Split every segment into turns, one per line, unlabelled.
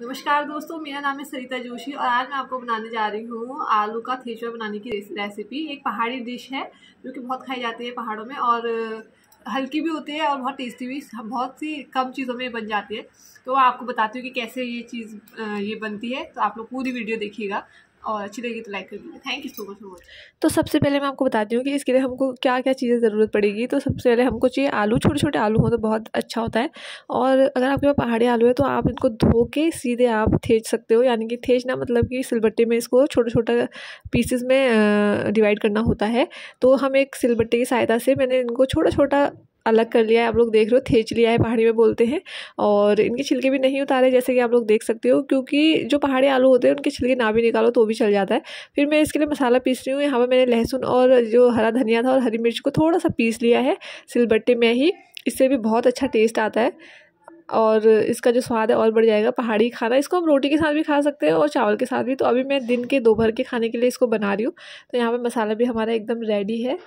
नमस्कार दोस्तों मेरा नाम है सरिता जोशी और आज मैं आपको बनाने जा रही हूँ आलू का थेचुआ बनाने की रेसिपी एक पहाड़ी डिश है जो कि बहुत खाई जाती है पहाड़ों में और हल्की भी होती है और बहुत टेस्टी भी बहुत सी कम चीज़ों में बन जाती है तो आपको बताती हूँ कि कैसे ये चीज़ ये बनती है तो आप लोग पूरी वीडियो देखिएगा और अच्छी तरीके तो लाइक कर दीजिए thank you so much so much तो सबसे पहले मैं आपको बताती हूँ कि इसके लिए हमको क्या क्या चीज़ें ज़रूरत पड़ेगी तो सबसे पहले हमको चाहिए आलू छोटे छोटे आलू हों तो बहुत अच्छा होता है और अगर आपके पास पहाड़ी आलू है तो आप इनको धो के सीधे आप थेज सकते हो यानी कि थेजना मतलब कि सिलबट्टे में इसको छोटे छोटे पीसेस में डिवाइड करना होता है तो हम एक सिलबट्टे की सहायता से मैंने इनको छोटा छोटा अलग कर लिया है आप लोग देख रहे हो थेच लिया है पहाड़ी में बोलते हैं और इनके छिलके भी नहीं उतारे जैसे कि आप लोग देख सकते हो क्योंकि जो पहाड़ी आलू होते हैं उनके छिलके ना भी निकालो तो भी चल जाता है फिर मैं इसके लिए मसाला पीस रही हूँ यहाँ पर मैंने लहसुन और जो हरा धनिया था और हरी मिर्च को थोड़ा सा पीस लिया है सिलबट्टे में ही इससे भी बहुत अच्छा टेस्ट आता है और इसका जो स्वाद है और बढ़ जाएगा पहाड़ी खाना इसको हम रोटी के साथ भी खा सकते हैं और चावल के साथ भी तो अभी मैं दिन के दोपहर के खाने के लिए इसको बना रही हूँ तो यहाँ पर मसाला भी हमारा एकदम रेडी है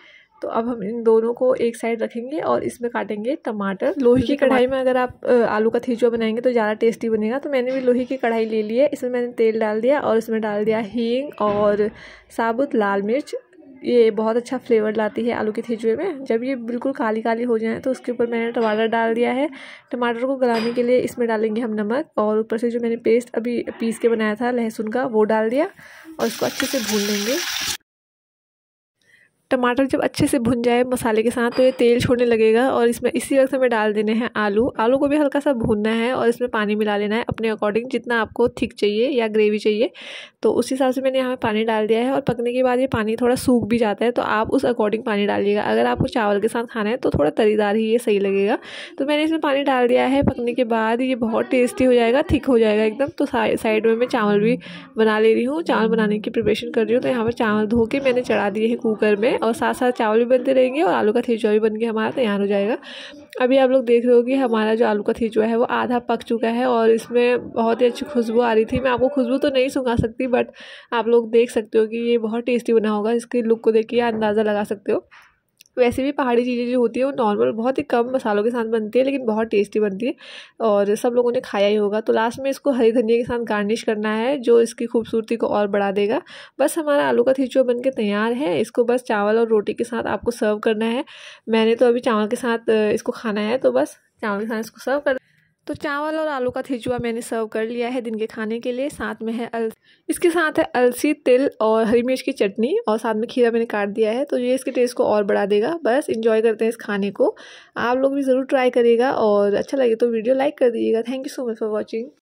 तो अब हम इन दोनों को एक साइड रखेंगे और इसमें काटेंगे टमाटर लोहे की कढ़ाई में अगर आप आलू का थीचुआ बनाएंगे तो ज़्यादा टेस्टी बनेगा तो मैंने भी लोहे की कढ़ाई ले ली है इसमें मैंने तेल डाल दिया और इसमें डाल दिया हींग और साबुत लाल मिर्च ये बहुत अच्छा फ्लेवर लाती है आलू के थीचुए में जब ये बिल्कुल काली काली हो जाए तो उसके ऊपर मैंने टमाटर डाल दिया है टमाटर को गलाने के लिए इसमें डालेंगे हम नमक और ऊपर से जो मैंने पेस्ट अभी पीस के बनाया था लहसुन का वो डाल दिया और इसको अच्छे से भून लेंगे टमाटर जब अच्छे से भुन जाए मसाले के साथ तो ये तेल छोड़ने लगेगा और इसमें इसी वक्त हमें डाल देने हैं आलू आलू को भी हल्का सा भूनना है और इसमें पानी मिला लेना है अपने अकॉर्डिंग जितना आपको थिक चाहिए या ग्रेवी चाहिए तो उस हिसाब से मैंने यहाँ पर पानी डाल दिया है और पकने के बाद ये पानी थोड़ा सूख भी जाता है तो आप उस अकॉर्डिंग पानी डालिएगा अगर आपको चावल के साथ खाना है तो थोड़ा तरीदार ही ये सही लगेगा तो मैंने इसमें पानी डाल दिया है पकने के बाद ये बहुत टेस्टी हो जाएगा थिक हो जाएगा एकदम तो साइड में मैं चावल भी बना ले रही हूँ चावल बनाने की प्रिपरेशन कर रही हूँ तो यहाँ पर चावल धो के मैंने चढ़ा दिए हैं कुकर में हैं और साथ साथ चावल भी बनते रहेंगे और आलू का थीचुआ भी बन के हमारा तैयार हो जाएगा अभी आप लोग देख रहे हो कि हमारा जो आलू का थीचुआ है वो आधा पक चुका है और इसमें बहुत ही अच्छी खुशबू आ रही थी मैं आपको खुशबू तो नहीं सुखा सकती बट आप लोग देख सकते हो कि ये बहुत टेस्टी बना होगा इसकी लुक को देख के अंदाज़ा लगा सकते हो वैसे भी पहाड़ी चीज़ें जो होती है वो नॉर्मल बहुत ही कम मसालों के साथ बनती है लेकिन बहुत टेस्टी बनती है और सब लोगों ने खाया ही होगा तो लास्ट में इसको हरी धनिया के साथ गार्निश करना है जो इसकी खूबसूरती को और बढ़ा देगा बस हमारा आलू का थिचुआ बन के तैयार है इसको बस चावल और रोटी के साथ आपको सर्व करना है मैंने तो अभी चावल के साथ इसको खाना है तो बस चावल के साथ इसको सर्व कर तो चावल और आलू का थिजुआ मैंने सर्व कर लिया है दिन के खाने के लिए साथ में है अल इसके साथ है अलसी तिल और हरी मिर्च की चटनी और साथ में खीरा मैंने काट दिया है तो ये इसके टेस्ट को और बढ़ा देगा बस इंजॉय करते हैं इस खाने को आप लोग भी ज़रूर ट्राई करिएगा और अच्छा लगे तो वीडियो लाइक कर दीजिएगा thank you so much for watching